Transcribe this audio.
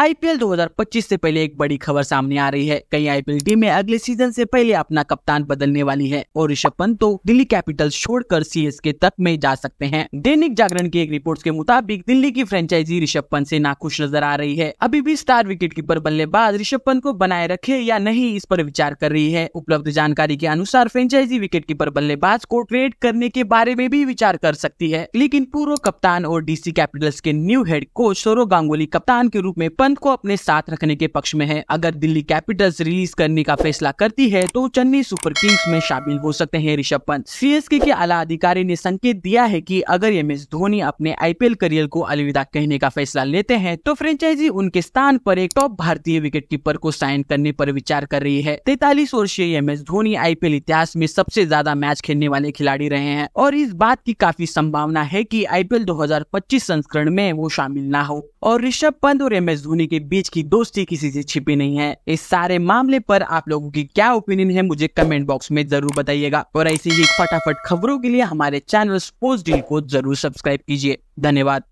IPL 2025 से पहले एक बड़ी खबर सामने आ रही है कई आईपीएल टीमें अगले सीजन से पहले अपना कप्तान बदलने वाली है और ऋषभ पंत तो दिल्ली कैपिटल्स छोड़कर सीएसके तक में जा सकते हैं दैनिक जागरण की एक रिपोर्ट के मुताबिक दिल्ली की फ्रेंचाइजी ऋषभ पंत से नाखुश नजर आ रही है अभी भी स्टार विकेट कीपर बल्लेबाज ऋषभ पंत को बनाए रखे या नहीं इस पर विचार कर रही है उपलब्ध जानकारी के अनुसार फ्रेंचाइजी विकेट कीपर बल्लेबाज को ट्रेड करने के बारे में भी विचार कर सकती है लेकिन पूर्व कप्तान और डीसी कैपिटल्स के new head coach Sourav Ganguly कप्तान के रूप में पंत को अपने साथ रखने के पक्ष में है अगर दिल्ली कैपिटल्स रिलीज करने का फैसला करती है तो चेन्नई सुपर किंग्स में शामिल हो सकते हैं ऋषभ पंत सीएसके के आला अधिकारी ने संकेत दिया है कि अगर एम एस धोनी अपने आईपीएल करियर को अलविदा कहने का फैसला लेते हैं तो फ्रेंचाइजी उनके स्थान पर एक टॉप भारतीय विकेट कीपर को साइन करने पर विचार कर रही है तैतालीस वर्षीय एम एस धोनी आईपीएल इतिहास में सबसे ज्यादा मैच खेलने वाले खिलाड़ी रहे हैं और इस बात की काफी संभावना है की आईपीएल 2025 संस्करण में वो शामिल न हो और ऋषभ पंत और एम एस धोनी के बीच की दोस्ती किसी से छिपी नहीं है इस सारे मामले पर आप लोगों की क्या ओपिनियन है मुझे कमेंट बॉक्स में जरूर बताइएगा और ऐसी ही फटाफट खबरों के लिए हमारे चैनल स्पोर्ट्स डील को जरूर सब्सक्राइब कीजिए धन्यवाद